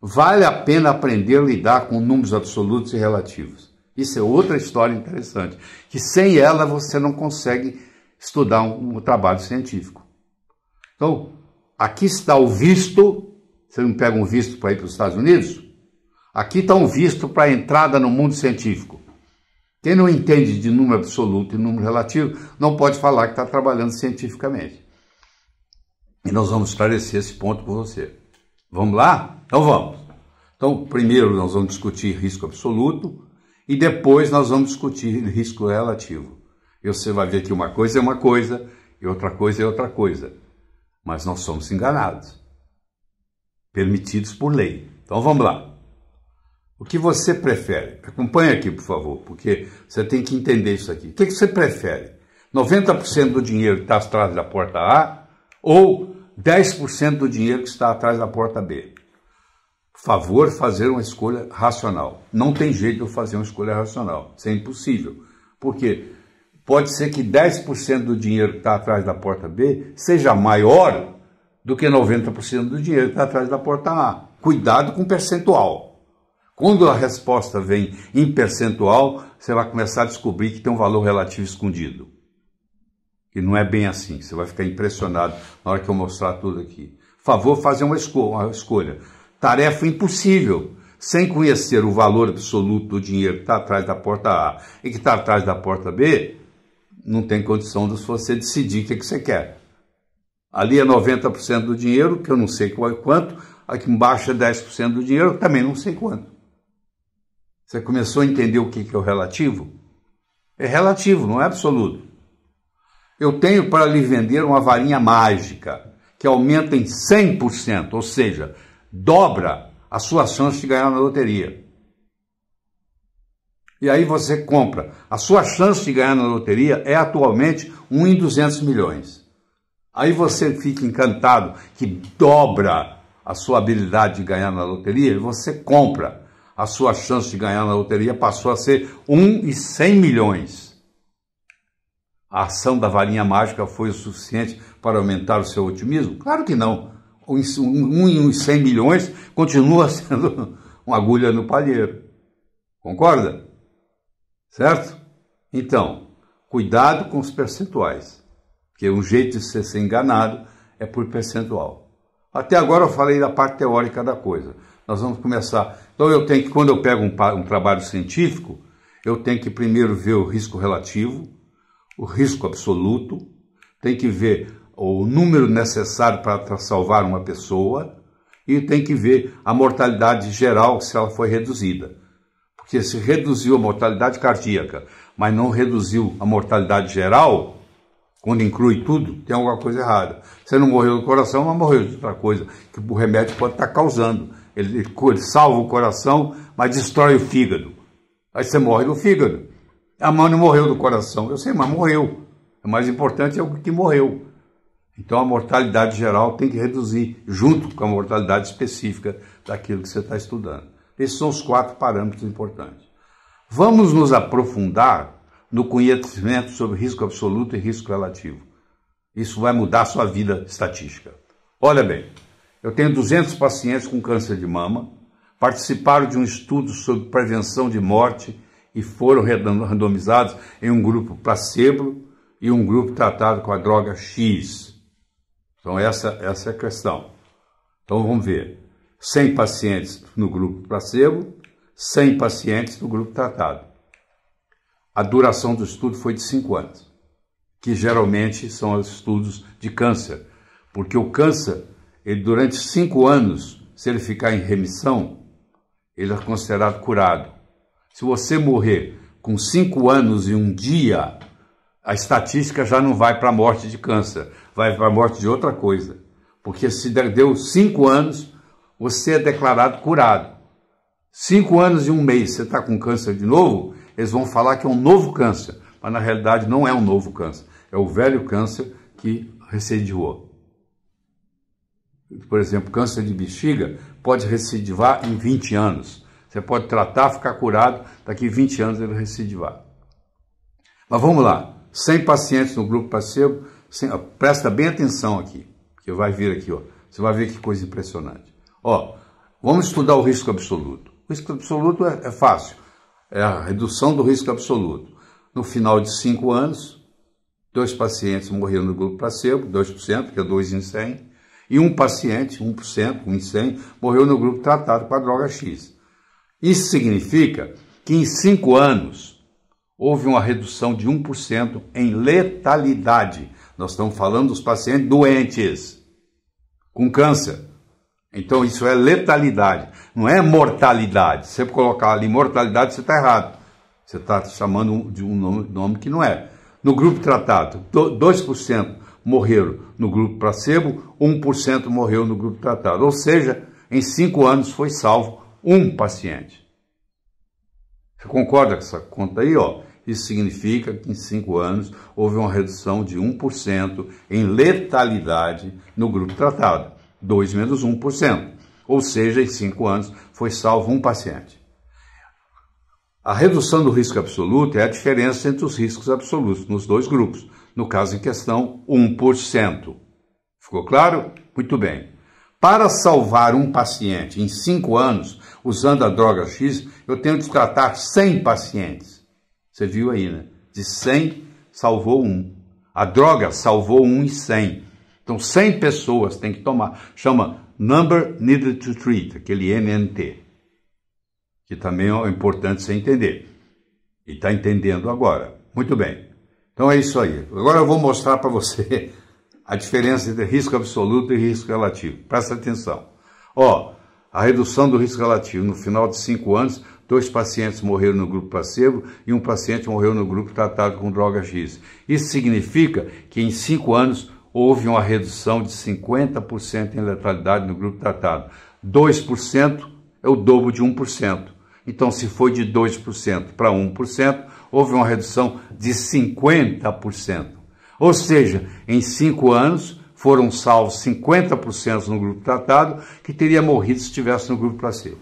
Vale a pena aprender a lidar com números absolutos e relativos. Isso é outra história interessante, que sem ela você não consegue estudar um, um trabalho científico. Então, aqui está o visto, você não pega um visto para ir para os Estados Unidos? Aqui está um visto para a entrada no mundo científico. Quem não entende de número absoluto e número relativo não pode falar que está trabalhando cientificamente. E nós vamos esclarecer esse ponto com você. Vamos lá? Então vamos. Então, primeiro nós vamos discutir risco absoluto e depois nós vamos discutir risco relativo. E você vai ver que uma coisa é uma coisa e outra coisa é outra coisa. Mas nós somos enganados, permitidos por lei. Então vamos lá. O que você prefere? Acompanhe aqui, por favor, porque você tem que entender isso aqui. O que você prefere? 90% do dinheiro está atrás da porta A ou 10% do dinheiro que está atrás da porta B. Favor fazer uma escolha racional. Não tem jeito de eu fazer uma escolha racional. Isso é impossível. Por quê? Pode ser que 10% do dinheiro que está atrás da porta B seja maior do que 90% do dinheiro que está atrás da porta A. Cuidado com o percentual. Quando a resposta vem em percentual, você vai começar a descobrir que tem um valor relativo escondido. E não é bem assim. Você vai ficar impressionado na hora que eu mostrar tudo aqui. Favor fazer uma, uma escolha. Tarefa impossível. Sem conhecer o valor absoluto do dinheiro que está atrás da porta A e que está atrás da porta B, não tem condição de você decidir o que, é que você quer. Ali é 90% do dinheiro, que eu não sei qual, é quanto, aqui embaixo é 10% do dinheiro, que também não sei quanto. Você começou a entender o que é o relativo? É relativo, não é absoluto. Eu tenho para lhe vender uma varinha mágica que aumenta em 100%, ou seja, dobra a sua chance de ganhar na loteria. E aí você compra. A sua chance de ganhar na loteria é atualmente 1 em 200 milhões. Aí você fica encantado que dobra a sua habilidade de ganhar na loteria e você compra. A sua chance de ganhar na loteria passou a ser 1 em 100 milhões a ação da varinha mágica foi o suficiente para aumentar o seu otimismo? Claro que não. Um em uns 100 milhões continua sendo uma agulha no palheiro. Concorda? Certo? Então, cuidado com os percentuais, porque um jeito de você ser enganado é por percentual. Até agora eu falei da parte teórica da coisa. Nós vamos começar. Então eu tenho que, quando eu pego um, um trabalho científico, eu tenho que primeiro ver o risco relativo, o risco absoluto, tem que ver o número necessário para salvar uma pessoa e tem que ver a mortalidade geral se ela foi reduzida. Porque se reduziu a mortalidade cardíaca, mas não reduziu a mortalidade geral, quando inclui tudo, tem alguma coisa errada. Você não morreu do coração, mas morreu de outra coisa que o remédio pode estar causando. Ele, ele salva o coração, mas destrói o fígado. Aí você morre do fígado. A mãe não morreu do coração. Eu sei, mas morreu. O é mais importante é o que morreu. Então a mortalidade geral tem que reduzir, junto com a mortalidade específica daquilo que você está estudando. Esses são os quatro parâmetros importantes. Vamos nos aprofundar no conhecimento sobre risco absoluto e risco relativo. Isso vai mudar a sua vida estatística. Olha bem, eu tenho 200 pacientes com câncer de mama, participaram de um estudo sobre prevenção de morte e foram randomizados em um grupo placebo e um grupo tratado com a droga X. Então, essa, essa é a questão. Então, vamos ver. 100 pacientes no grupo placebo, 100 pacientes no grupo tratado. A duração do estudo foi de 5 anos, que geralmente são os estudos de câncer, porque o câncer, ele durante 5 anos, se ele ficar em remissão, ele é considerado curado. Se você morrer com 5 anos e um dia, a estatística já não vai para a morte de câncer, vai para a morte de outra coisa. Porque se deu 5 anos, você é declarado curado. 5 anos e um mês, você está com câncer de novo, eles vão falar que é um novo câncer, mas na realidade não é um novo câncer, é o velho câncer que recidivou. Por exemplo, câncer de bexiga pode recidivar em 20 anos. Você pode tratar, ficar curado, daqui 20 anos ele recidivar. Mas vamos lá, 100 pacientes no grupo placebo, presta bem atenção aqui, que vai vir aqui, ó. Você vai ver que coisa impressionante. Ó, vamos estudar o risco absoluto. O risco absoluto é, é fácil, é a redução do risco absoluto. No final de 5 anos, dois pacientes morreram no grupo placebo, 2%, que é 2 em 100, e um paciente, 1%, 1 em 100, morreu no grupo tratado com a droga X. Isso significa que em cinco anos houve uma redução de 1% em letalidade. Nós estamos falando dos pacientes doentes com câncer. Então isso é letalidade, não é mortalidade. Se você colocar ali mortalidade, você está errado. Você está chamando de um nome, nome, que não é. No grupo tratado, 2% morreram no grupo placebo, 1% morreu no grupo tratado. Ou seja, em cinco anos foi salvo um paciente. Você concorda com essa conta aí? Ó? Isso significa que em cinco anos houve uma redução de 1% em letalidade no grupo tratado, 2 menos 1%. Ou seja, em cinco anos foi salvo um paciente. A redução do risco absoluto é a diferença entre os riscos absolutos nos dois grupos. No caso em questão, 1%. Ficou claro? Muito bem. Para salvar um paciente em cinco anos, usando a droga X, eu tenho de tratar 100 pacientes. Você viu aí, né? De 100, salvou um. A droga salvou um em 100. Então, 100 pessoas tem que tomar. Chama Number Needed to Treat, aquele NNT. Que também é importante você entender. E está entendendo agora. Muito bem. Então é isso aí. Agora eu vou mostrar para você a diferença entre risco absoluto e risco relativo. Presta atenção. Ó, a redução do risco relativo. No final de cinco anos, dois pacientes morreram no grupo placebo e um paciente morreu no grupo tratado com droga X. Isso significa que em cinco anos houve uma redução de 50% em letalidade no grupo tratado. 2% é o dobro de 1%. Então, se foi de 2% para 1%, houve uma redução de 50%. Ou seja, em cinco anos, foram salvos 50% no grupo tratado, que teria morrido se estivesse no grupo placebo.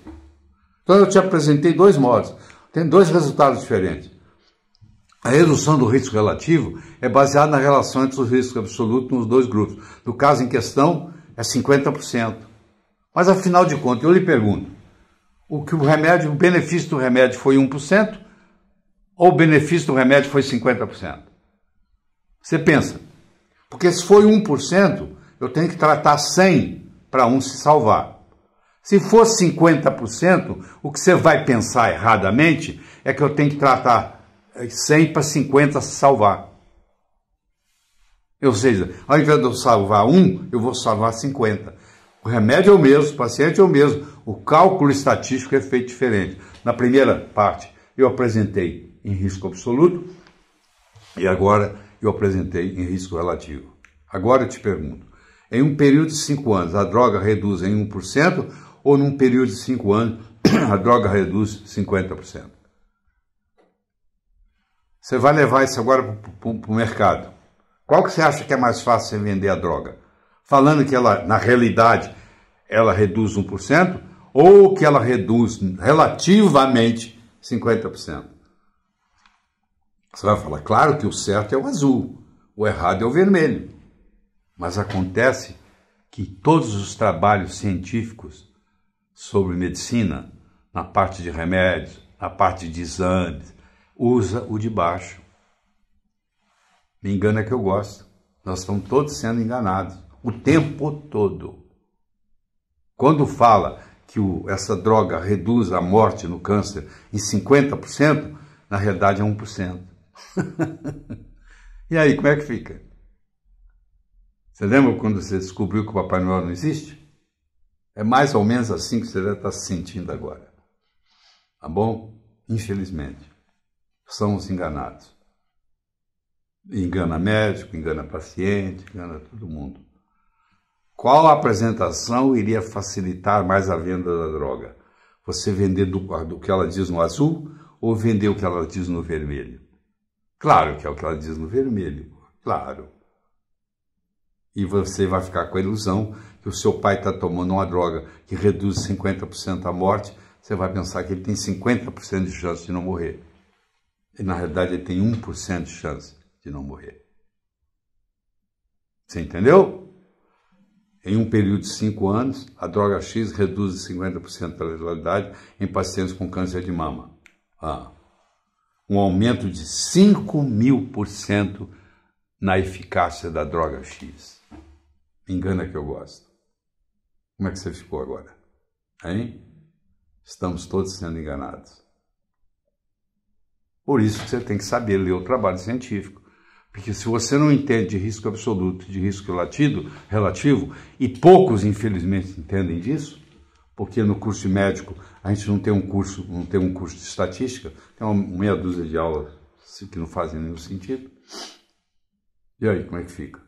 Então eu te apresentei dois modos, tem dois resultados diferentes. A redução do risco relativo é baseada na relação entre os riscos absolutos nos dois grupos. No caso em questão, é 50%. Mas afinal de contas, eu lhe pergunto: o que o remédio, o benefício do remédio foi 1% ou o benefício do remédio foi 50%? Você pensa, porque se foi 1%, eu tenho que tratar 100 para um se salvar. Se for 50%, o que você vai pensar erradamente é que eu tenho que tratar 100 para 50 se salvar. Ou seja, ao invés de eu salvar um, eu vou salvar 50. O remédio é o mesmo, o paciente é o mesmo, o cálculo estatístico é feito diferente. Na primeira parte, eu apresentei em risco absoluto, e agora eu apresentei em risco relativo. Agora eu te pergunto: em um período de 5 anos, a droga reduz em 1% ou num período de 5 anos, a droga reduz 50%? Você vai levar isso agora para o mercado. Qual que você acha que é mais fácil você vender a droga? Falando que ela, na realidade, ela reduz 1% ou que ela reduz relativamente 50%? Você vai falar, claro que o certo é o azul, o errado é o vermelho. Mas acontece que todos os trabalhos científicos sobre medicina, na parte de remédios, na parte de exames, usa o de baixo. Me engana que eu gosto. Nós estamos todos sendo enganados o tempo todo. Quando fala que o, essa droga reduz a morte no câncer em 50%, na realidade é 1%. e aí, como é que fica? Você lembra quando você descobriu que o Papai Noel não existe? É mais ou menos assim que você deve estar se sentindo agora. Tá bom? Infelizmente, são os enganados. Engana médico, engana paciente, engana todo mundo. Qual apresentação iria facilitar mais a venda da droga? Você vender do, do que ela diz no azul ou vender o que ela diz no vermelho? Claro que é o que ela diz no vermelho. Claro. E você vai ficar com a ilusão que o seu pai está tomando uma droga que reduz 50% a morte. Você vai pensar que ele tem 50% de chance de não morrer. E na realidade ele tem 1% de chance de não morrer. Você entendeu? Em um período de 5 anos, a droga X reduz 50% a letalidade em pacientes com câncer de mama. Ah um aumento de 5 mil por cento na eficácia da droga X. Engana que eu gosto. Como é que você ficou agora? Hein? Estamos todos sendo enganados. Por isso você tem que saber ler o trabalho científico. Porque se você não entende de risco absoluto, de risco latido, relativo, e poucos, infelizmente, entendem disso, porque no curso de médico a gente não tem um curso, não tem um curso de estatística, tem uma meia dúzia de aulas que não fazem nenhum sentido. E aí, como é que fica?